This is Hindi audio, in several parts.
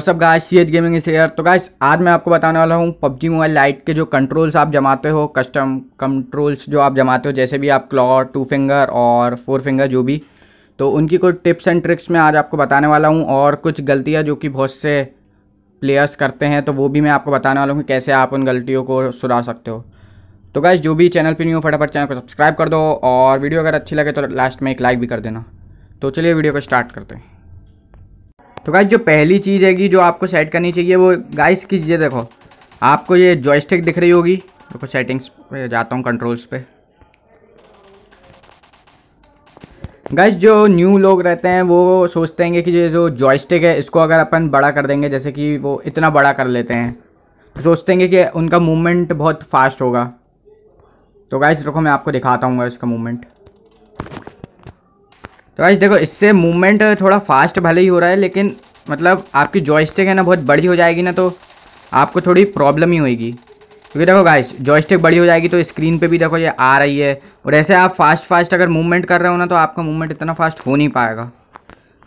सब guys C H gaming is here तो गाइस आज मैं आपको बताने वाला हूँ पबजी मोबाइल लाइट के जो कंट्रोल्स आप जमाते हो कस्टम कंट्रोल्स जो आप जमाते हो जैसे भी आप क्लॉ टू फिंगर और फोर फिंगर जो भी तो उनकी कुछ टिप्स एंड ट्रिक्स मैं आज आपको बताने वाला हूँ और कुछ गलतियाँ जो कि बहुत से प्लेयर्स करते हैं तो वो भी मैं आपको बताने वाला हूँ कि कैसे आप उन गलतियों को सुधार सकते हो तो गाइस जो भी चैनल पर नहीं हो फटाफट चैनल को सब्सक्राइब कर दो और वीडियो अगर अच्छी लगे तो लास्ट में एक लाइक भी कर देना तो चलिए वीडियो को स्टार्ट करते हैं तो गाइज जो पहली चीज़ हैगी जो आपको सेट करनी चाहिए वो गाइस की ये देखो आपको ये जॉयस्टिक दिख रही होगी देखो सेटिंग्स पे जाता हूँ कंट्रोल्स पे गाइस जो न्यू लोग रहते हैं वो सोचते हैं कि ये जो जॉयस्टिक है इसको अगर अपन बड़ा कर देंगे जैसे कि वो इतना बड़ा कर लेते हैं तो सोचते हैं कि उनका मूवमेंट बहुत फास्ट होगा तो गाइस रखो मैं आपको दिखाता हूँ इसका मूवमेंट तो आज देखो इससे मूवमेंट थोड़ा फास्ट भले ही हो रहा है लेकिन मतलब आपकी जॉयस्टिक है ना बहुत बड़ी हो जाएगी ना तो आपको थोड़ी प्रॉब्लम ही होगी क्योंकि देखो गाइस जॉयस्टिक बड़ी हो जाएगी तो स्क्रीन पे भी देखो ये आ रही है और ऐसे आप फास्ट फास्ट अगर मूवमेंट कर रहे हो ना तो आपका मूवमेंट इतना फास्ट हो नहीं पाएगा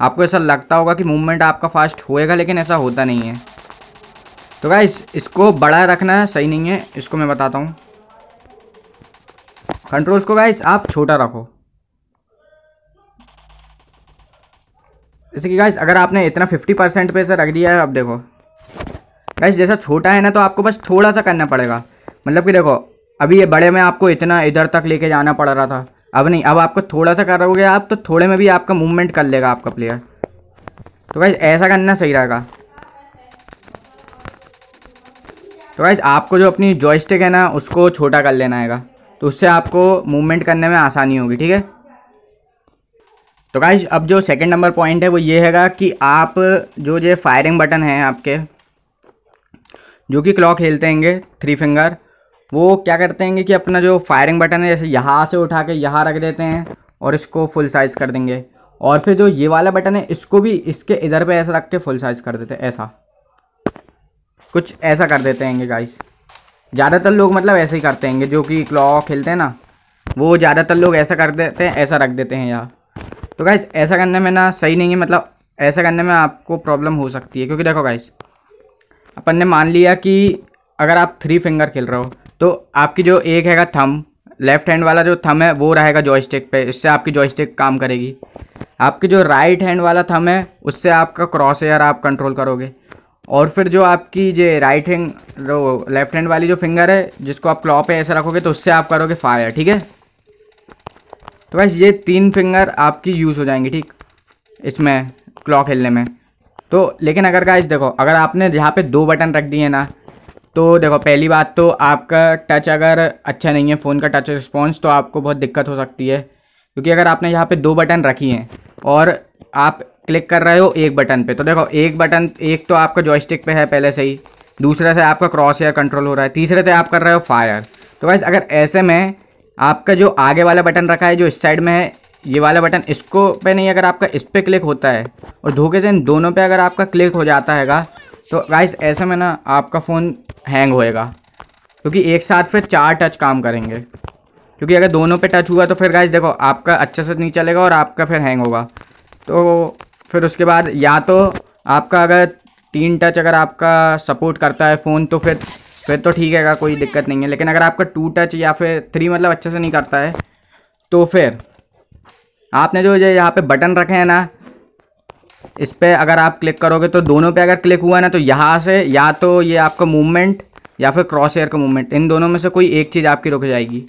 आपको ऐसा लगता होगा कि मूवमेंट आपका फास्ट होएगा लेकिन ऐसा होता नहीं है तो गाइस इसको बड़ा रखना सही नहीं है इसको मैं बताता हूँ कंट्रोल्स को गाइस आप छोटा रखो जैसे कि गाइस अगर आपने इतना फिफ्टी परसेंट पे से रख दिया है अब देखो गाइस जैसा छोटा है ना तो आपको बस थोड़ा सा करना पड़ेगा मतलब कि देखो अभी ये बड़े में आपको इतना इधर तक लेके जाना पड़ रहा था अब नहीं अब आपको थोड़ा सा करोगे आप तो थोड़े में भी आपका मूवमेंट कर लेगा आपका प्लेयर तो गाइस ऐसा करना सही रहेगा तो गाइस आपको जो अपनी जॉयस्टिक है ना उसको छोटा कर लेना है तो उससे आपको मूवमेंट करने में आसानी होगी ठीक है तो गाइज अब जो सेकंड नंबर पॉइंट है वो ये हैगा कि आप जो जो फायरिंग बटन है आपके जो कि क्लॉक खेलते हैंगे थ्री फिंगर वो क्या करते हैंगे कि अपना जो फायरिंग बटन है जैसे यहाँ से उठा के यहाँ रख देते हैं और इसको फुल साइज़ कर देंगे और फिर जो ये वाला बटन है इसको भी इसके इधर पे ऐसा रख के फुल साइज़ कर देते हैं ऐसा कुछ ऐसा कर देते हैं गाइस ज़्यादातर लोग मतलब ऐसे ही करते हैं जो कि क्लॉक खेलते हैं ना वो ज़्यादातर लोग ऐसा कर देते हैं ऐसा रख देते हैं यहाँ तो गाइज ऐसा करने में ना सही नहीं है मतलब ऐसा करने में आपको प्रॉब्लम हो सकती है क्योंकि देखो गाइज अपन ने मान लिया कि अगर आप थ्री फिंगर खेल रहे हो तो आपकी जो एक हैगा थम लेफ्ट हैंड वाला जो थम है वो रहेगा जॉयस्टिक पे इससे आपकी जॉयस्टिक काम करेगी आपकी जो राइट हैंड वाला थम है उससे आपका क्रॉस एयर आप कंट्रोल करोगे और फिर जो आपकी जो राइट हैंड लेफ्ट हैंड वाली जो फिंगर है जिसको आप क्लॉ पे ऐसे रखोगे तो उससे आप करोगे फायर ठीक है तो बस ये तीन फिंगर आपकी यूज़ हो जाएंगी ठीक इसमें क्लॉ हिलने में तो लेकिन अगर का देखो अगर आपने यहाँ पे दो बटन रख दिए ना तो देखो पहली बात तो आपका टच अगर अच्छा नहीं है फ़ोन का टच रिस्पॉन्स तो आपको बहुत दिक्कत हो सकती है क्योंकि अगर आपने यहाँ पे दो बटन रखी हैं और आप क्लिक कर रहे हो एक बटन पे तो देखो एक बटन एक तो आपका जॉयस्टिक पे है पहले से ही दूसरे से आपका क्रॉस एयर कंट्रोल हो रहा है तीसरे से आप कर रहे हो फायर तो वैसे अगर ऐसे में आपका जो आगे वाला बटन रखा है जो इस साइड में है ये वाला बटन इसको पे नहीं अगर आपका इस पर क्लिक होता है और धोखे से इन दोनों पे अगर आपका क्लिक हो जाता हैगा तो गाइस ऐसे में ना आपका फ़ोन हैंग होएगा क्योंकि एक साथ फिर चार टच काम करेंगे क्योंकि अगर दोनों पे टच हुआ तो फिर गाइस देखो आपका अच्छे से नहीं चलेगा और आपका फिर हैंग होगा तो फिर उसके बाद या तो आपका अगर तीन टच अगर आपका सपोर्ट करता है फ़ोन तो फिर फिर तो ठीक है कोई दिक्कत नहीं है लेकिन अगर आपका टू टच या फिर थ्री मतलब अच्छे से नहीं करता है तो फिर आपने जो ये यहाँ पे बटन रखे हैं ना इस पर अगर आप क्लिक करोगे तो दोनों पे अगर क्लिक हुआ ना तो यहाँ से या तो ये आपका मूवमेंट या फिर क्रॉस एयर का मूवमेंट इन दोनों में से कोई एक चीज़ आपकी रुक जाएगी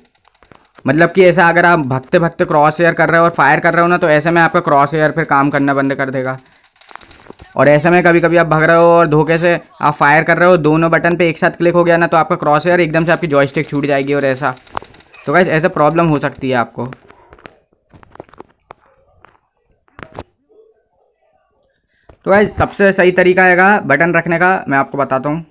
मतलब कि ऐसा अगर आप भगते भगते क्रॉस एयर कर रहे हो और फायर कर रहे हो ना तो ऐसे में आपका क्रॉस एयर फिर काम करना बंद कर देगा और ऐसे में कभी कभी आप भाग रहे हो और धोखे से आप फायर कर रहे हो दोनों बटन पे एक साथ क्लिक हो गया ना तो आपका क्रॉस हेयर एकदम से आपकी जॉयस्टिक छूट जाएगी और ऐसा तो गैस ऐसा प्रॉब्लम हो सकती है आपको तो गैस सबसे सही तरीका है बटन रखने का मैं आपको बताता हूँ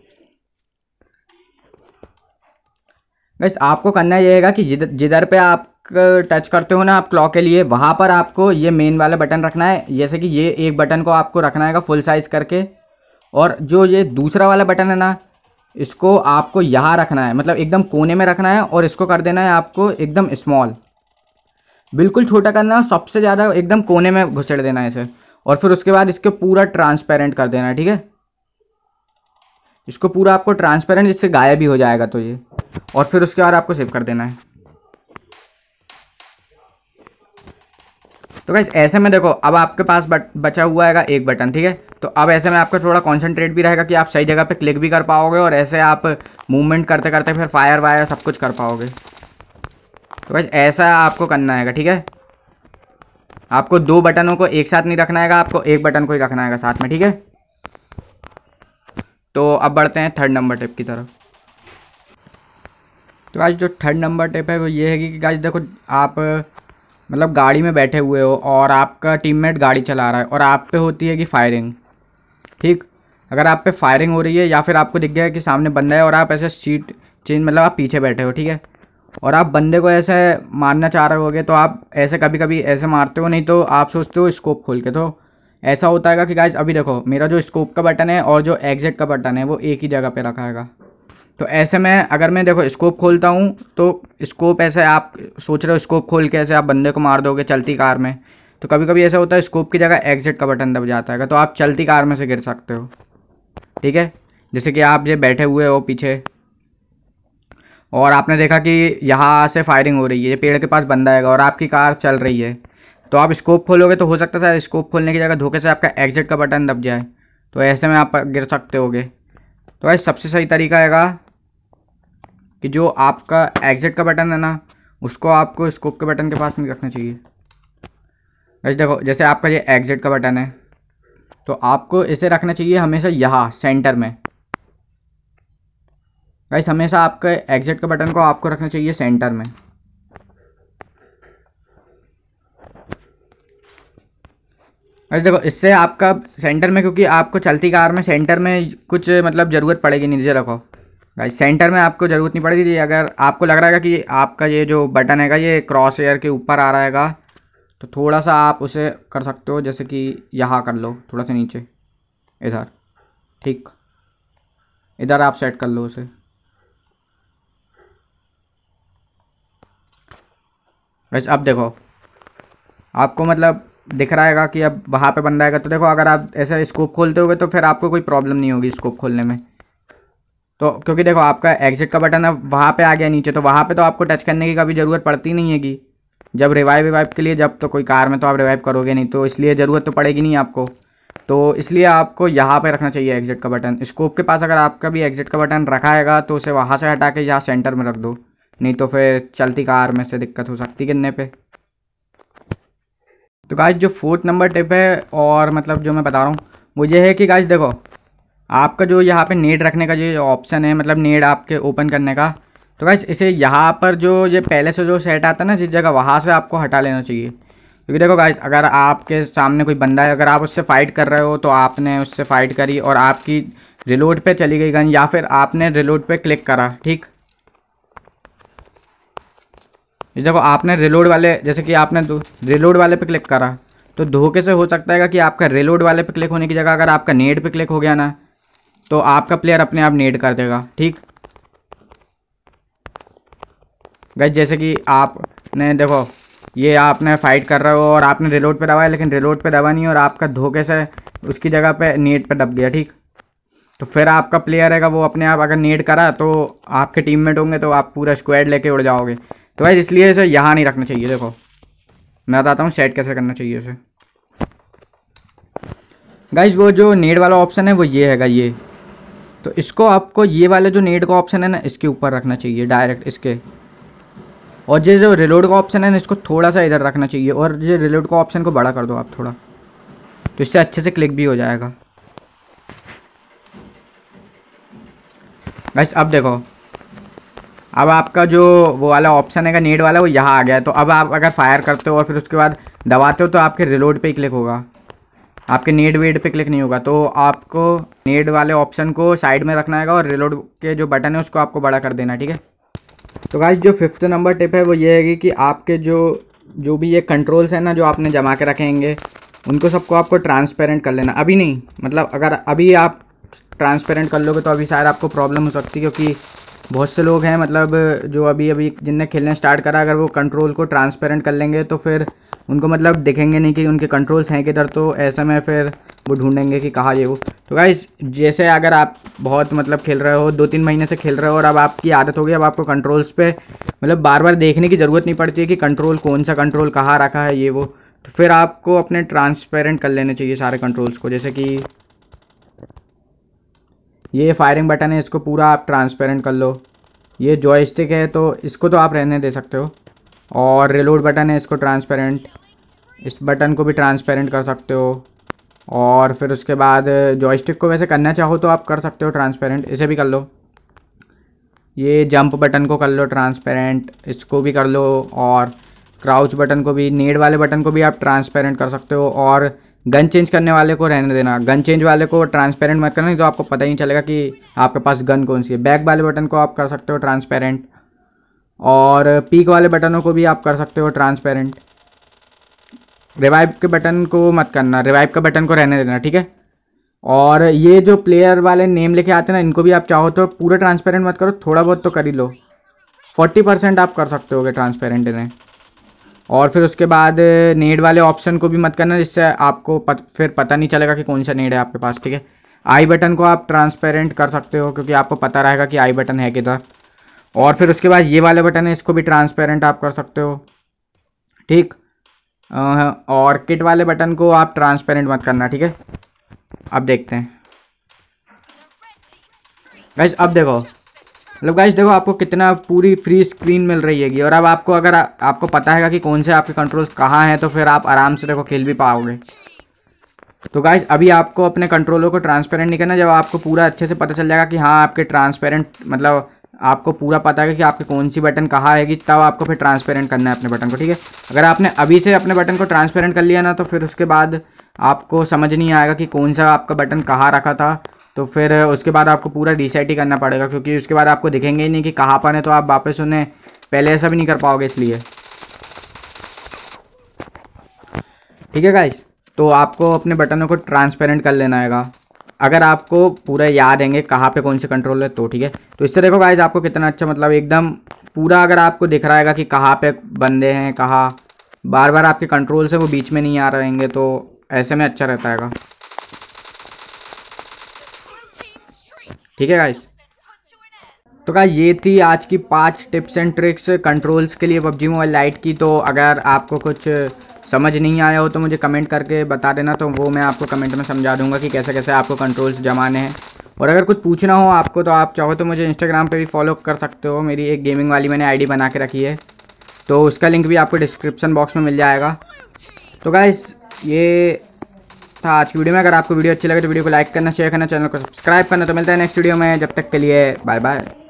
बस आपको करना यह है कि जिधर पे आप टच करते हो ना आप क्लॉक के लिए वहाँ पर आपको ये मेन वाला बटन रखना है जैसे कि ये एक बटन को आपको रखना है फुल साइज़ करके और जो ये दूसरा वाला बटन है ना इसको आपको यहाँ रखना है मतलब एकदम कोने में रखना है और इसको कर देना है आपको एकदम स्मॉल बिल्कुल छोटा करना है सबसे ज़्यादा एकदम कोने में घुसेड़ देना है इसे और फिर उसके बाद इसको पूरा ट्रांसपेरेंट कर देना है ठीक है इसको पूरा आपको ट्रांसपेरेंट जिससे गायब भी हो जाएगा तो ये और फिर उसके बाद आपको सेव कर देना है तो गाइस ऐसे में देखो अब आपके पास बट, बचा हुआ है एक बटन ठीक है तो अब ऐसे में आपका थोड़ा कॉन्सेंट्रेट भी रहेगा कि आप सही जगह पे क्लिक भी कर पाओगे और ऐसे आप मूवमेंट करते करते फिर फायर वायर सब कुछ कर पाओगे तो गाइज ऐसा आपको करना है ठीक है आपको दो बटनों को एक साथ नहीं रखना है आपको एक बटन को ही रखना है साथ में ठीक है तो अब बढ़ते हैं थर्ड नंबर टिप की तरफ तो आज जो थर्ड नंबर टिप है वो ये है कि गाइज देखो आप मतलब गाड़ी में बैठे हुए हो और आपका टीममेट गाड़ी चला रहा है और आप पे होती है कि फायरिंग ठीक अगर आप पे फायरिंग हो रही है या फिर आपको दिख गया कि सामने बंदा है और आप ऐसे सीट चेंज मतलब आप पीछे बैठे हो ठीक है और आप बंदे को ऐसे मारना चाह रहे होगे तो आप ऐसे कभी कभी ऐसे मारते हो नहीं तो आप सोचते हो स्कोप खोल के तो ऐसा होता है कि गाइज अभी देखो मेरा जो स्कोप का बटन है और जो एग्जिट का बटन है वो एक ही जगह पर रखा है तो ऐसे में अगर मैं देखो स्कोप खोलता हूँ तो स्कोप ऐसे आप सोच रहे हो स्कोप खोल के ऐसे आप बंदे को मार दोगे चलती कार में तो कभी कभी ऐसा होता है स्कोप की जगह एग्जिट का बटन दब जाता है तो आप चलती कार में से गिर सकते हो ठीक है जैसे कि आप जो बैठे हुए हो पीछे और आपने देखा कि यहाँ से फायरिंग हो रही है ये पेड़ के पास बंदा आएगा और आपकी कार चल रही है तो आप स्कोप खोलोगे तो हो सकता था स्कोप खोलने की जगह धोखे से आपका एग्जिट का बटन दब जाए तो ऐसे में आप गिर सकते होगे तो ऐसे सबसे सही तरीका हैगा कि जो आपका एग्जिट का बटन है ना उसको आपको स्कोप के बटन के पास नहीं रखना चाहिए वैसे देखो जैसे आपका ये एग्जिट का बटन है तो आपको इसे रखना चाहिए हमेशा यहाँ सेंटर में वैसे हमेशा आपके एग्जिट का बटन को आपको रखना चाहिए सेंटर में वैसे देखो इससे आपका सेंटर में क्योंकि आपको चलती कार में सेंटर में कुछ मतलब ज़रूरत पड़ेगी नीचे रखो गाइस सेंटर में आपको ज़रूरत नहीं पड़ेगी अगर आपको लग रहा है कि आपका ये जो बटन हैगा ये क्रॉस एयर के ऊपर आ रहा तो थोड़ा सा आप उसे कर सकते हो जैसे कि यहाँ कर लो थोड़ा सा नीचे इधर ठीक इधर आप सेट कर लो उसे बस अब देखो आपको मतलब दिख रहा है कि अब वहाँ पे बंदा आएगा तो देखो अगर आप ऐसा स्कोप खोलते होगे तो फिर आपको कोई प्रॉब्लम नहीं होगी स्कोप खोलने में तो क्योंकि देखो आपका एग्जिट का बटन अब वहाँ पे आ गया नीचे तो वहाँ पे तो आपको टच करने की कभी ज़रूरत पड़ती नहीं है कि जब रिवाइव रिवाइव के लिए जब तो कोई कार में तो आप रिवाइव करोगे नहीं तो इसलिए ज़रूरत तो पड़ेगी नहीं आपको तो इसलिए आपको यहाँ पे रखना चाहिए एग्जिट का बटन स्कोप के पास अगर आपका भी एग्जिट का बटन रखा हैगा तो उसे वहाँ से हटा के यहाँ सेंटर में रख दो नहीं तो फिर चलती कार में से दिक्कत हो सकती गिरने पर तो गाइज जो फोर्थ नंबर टिप है और मतलब जो मैं बता रहा हूँ वो ये है कि गाइज देखो आपका जो यहाँ पे नेट रखने का जो ऑप्शन है मतलब नेट आपके ओपन करने का तो गैस इसे यहाँ पर जो ये पहले से जो सेट आता है ना जिस जगह वहाँ से आपको हटा लेना चाहिए क्योंकि देखो गाइस अगर आपके सामने कोई बंदा है अगर आप उससे फ़ाइट कर रहे हो तो आपने उससे फ़ाइट करी और आपकी रिलोड पे चली गई गन या फिर आपने रिलोड पे क्लिक करा ठीक देखो आपने रिलोड वाले जैसे कि आपने रिलोड वाले पे क्लिक करा तो धोखे से हो सकता है कि आपका रिलोड वाले पे क्लिक होने की जगह अगर आपका नेट पे क्लिक हो गया ना तो आपका प्लेयर अपने आप नेट कर देगा ठीक गज जैसे कि आपने देखो ये आपने फाइट कर रहे हो और आपने रिलोड पे दबाया लेकिन रिलोड पे दबा नहीं और आपका धोखे से उसकी जगह पे नेट पे दब गया ठीक तो फिर आपका प्लेयर है वो अपने आप अगर नेट करा तो आपके टीममेट होंगे तो आप पूरा स्क्वाड लेके उड़ जाओगे तो भाई इसलिए इसे यहाँ नहीं रखना चाहिए देखो मैं बताता हूँ सेट कैसे करना चाहिए इसे गाइज वो जो नेट वाला ऑप्शन है वो ये हैगा ये तो इसको आपको ये वाला जो नेट का ऑप्शन है ना इसके ऊपर रखना चाहिए डायरेक्ट इसके और ये जो रिलोड का ऑप्शन है ना इसको थोड़ा सा इधर रखना चाहिए और ये रिलोड का ऑप्शन को बड़ा कर दो आप थोड़ा तो इससे अच्छे से क्लिक भी हो जाएगा बस अब देखो अब आपका जो वो वाला ऑप्शन है का नेट वाला वो यहाँ आ गया है तो अब आप अगर फायर करते हो और फिर उसके बाद दबाते हो तो आपके रिलोड पे ही क्लिक होगा आपके नेट वेड पे क्लिक नहीं होगा तो आपको नेट वाले ऑप्शन को साइड में रखना है और रिलोड के जो बटन है उसको आपको बड़ा कर देना ठीक है तो गाइज जो फिफ्थ नंबर टिप है वो ये है कि आपके जो जो भी ये कंट्रोल्स हैं ना जो आपने जमा के रखेंगे उनको सबको आपको ट्रांसपेरेंट कर लेना अभी नहीं मतलब अगर अभी आप ट्रांसपेरेंट कर लोगे तो अभी शायद आपको प्रॉब्लम हो सकती है क्योंकि बहुत से लोग हैं मतलब जो अभी अभी जिनने खेलना स्टार्ट करा अगर वो कंट्रोल को ट्रांसपेरेंट कर लेंगे तो फिर उनको मतलब देखेंगे नहीं कि उनके कंट्रोल्स हैं किधर तो ऐसे में फिर वो ढूंढेंगे कि कहाँ ये वो तो गाइज जैसे अगर आप बहुत मतलब खेल रहे हो दो तीन महीने से खेल रहे हो और अब आपकी आदत हो गई अब आपको कंट्रोल्स पे मतलब बार बार देखने की ज़रूरत नहीं पड़ती है कि कंट्रोल कौन सा कंट्रोल कहाँ रखा है ये वो तो फिर आपको अपने ट्रांसपेरेंट कर लेने चाहिए सारे कंट्रोल्स को जैसे कि ये फायरिंग बटन है इसको पूरा आप ट्रांसपेरेंट कर लो ये जॉयस्टिक है तो इसको तो आप रहने दे सकते हो और रिलोड बटन है इसको ट्रांसपेरेंट इस बटन को भी ट्रांसपेरेंट कर सकते हो और फिर उसके बाद जॉयस्टिक को वैसे करना चाहो तो आप कर सकते हो ट्रांसपेरेंट इसे भी कर लो ये जंप बटन को कर लो ट्रांसपेरेंट इसको भी कर लो और क्राउच बटन को भी नेड वाले बटन को भी आप ट्रांसपेरेंट कर सकते हो और गन चेंज करने वाले को रहने देना गन चेंज वाले को ट्रांसपेरेंट मत करना तो आपको पता ही नहीं चलेगा कि आपके पास गन कौन सी है बैक वाले बटन को आप कर सकते हो ट्रांसपेरेंट और पीक वाले बटनों को भी आप कर सकते हो ट्रांसपेरेंट रिवाइव के बटन को मत करना रिवाइव का बटन को रहने देना ठीक है और ये जो प्लेयर वाले नेम लेके आते हैं ना इनको भी आप चाहो तो पूरा ट्रांसपेरेंट मत करो थोड़ा बहुत तो कर ही लो फोर्टी परसेंट आप कर सकते हो गए ट्रांसपेरेंट इन्हें और फिर उसके बाद नेड वाले ऑप्शन को भी मत करना जिससे आपको पत, फिर पता नहीं चलेगा कि कौन सा नेड है आपके पास ठीक है आई बटन को आप ट्रांसपेरेंट कर सकते हो क्योंकि आपको पता रहेगा कि आई बटन है किधर और फिर उसके बाद ये वाले बटन है इसको भी ट्रांसपेरेंट आप कर सकते हो ठीक हाँ, ऑर्किड वाले बटन को आप ट्रांसपेरेंट मत करना ठीक है अब देखते हैं गैस अब देखो मतलब गाइज देखो आपको कितना पूरी फ्री स्क्रीन मिल रही हैगी और अब आपको अगर आ, आपको पता है कि कौन से आपके कंट्रोल्स कहाँ हैं तो फिर आप आराम से देखो खेल भी पाओगे तो गाइज अभी आपको अपने कंट्रोलों को ट्रांसपेरेंट नहीं करना जब आपको पूरा अच्छे से पता चल जाएगा कि हाँ आपके ट्रांसपेरेंट मतलब आपको पूरा पता है कि आपके कौन सी बटन कहाँ आएगी तब आपको फिर ट्रांसपेरेंट करना है अपने बटन को ठीक है अगर आपने अभी से अपने बटन को ट्रांसपेरेंट कर लिया ना तो फिर उसके बाद आपको समझ नहीं आएगा कि कौन सा आपका बटन कहाँ रखा था तो फिर उसके बाद आपको पूरा डिसाइड ही करना पड़ेगा क्योंकि उसके बाद आपको दिखेंगे ही नहीं कि कहाँ पर है तो आप वापस उन्हें पहले ऐसा भी नहीं कर पाओगे इसलिए ठीक है गाइस तो आपको अपने बटनों को ट्रांसपेरेंट कर लेना है अगर आपको पूरा याद रहेंगे कहाँ पे कौन से कंट्रोल है तो ठीक है तो इससे देखो गाइज आपको कितना अच्छा मतलब एकदम पूरा अगर आपको दिख रहा है कि कहाँ पे बंदे हैं कहाँ बार बार आपके कंट्रोल से वो बीच में नहीं आ रहेंगे तो ऐसे में अच्छा रहता है ठीक है गाइज तो क्या ये थी आज की पांच टिप्स एंड ट्रिक्स कंट्रोल्स के लिए पबजी मोबाइल लाइट की तो अगर आपको कुछ समझ नहीं आया हो तो मुझे कमेंट करके बता देना तो वो मैं आपको कमेंट में समझा दूंगा कि कैसे कैसे आपको कंट्रोल्स जमाने हैं और अगर कुछ पूछना हो आपको तो आप चाहो तो मुझे इंस्टाग्राम पे भी फॉलो कर सकते हो मेरी एक गेमिंग वाली मैंने आईडी बना के रखी है तो उसका लिंक भी आपको डिस्क्रिप्शन बॉक्स में मिल जाएगा तो गाइस ये था आज की वीडियो में अगर आपको वीडियो अच्छी लगे तो वीडियो को लाइक करना शेयर करना चैनल को सब्सक्राइब करना तो मिलता है नेक्स्ट वीडियो में जब तक के लिए बाय बाय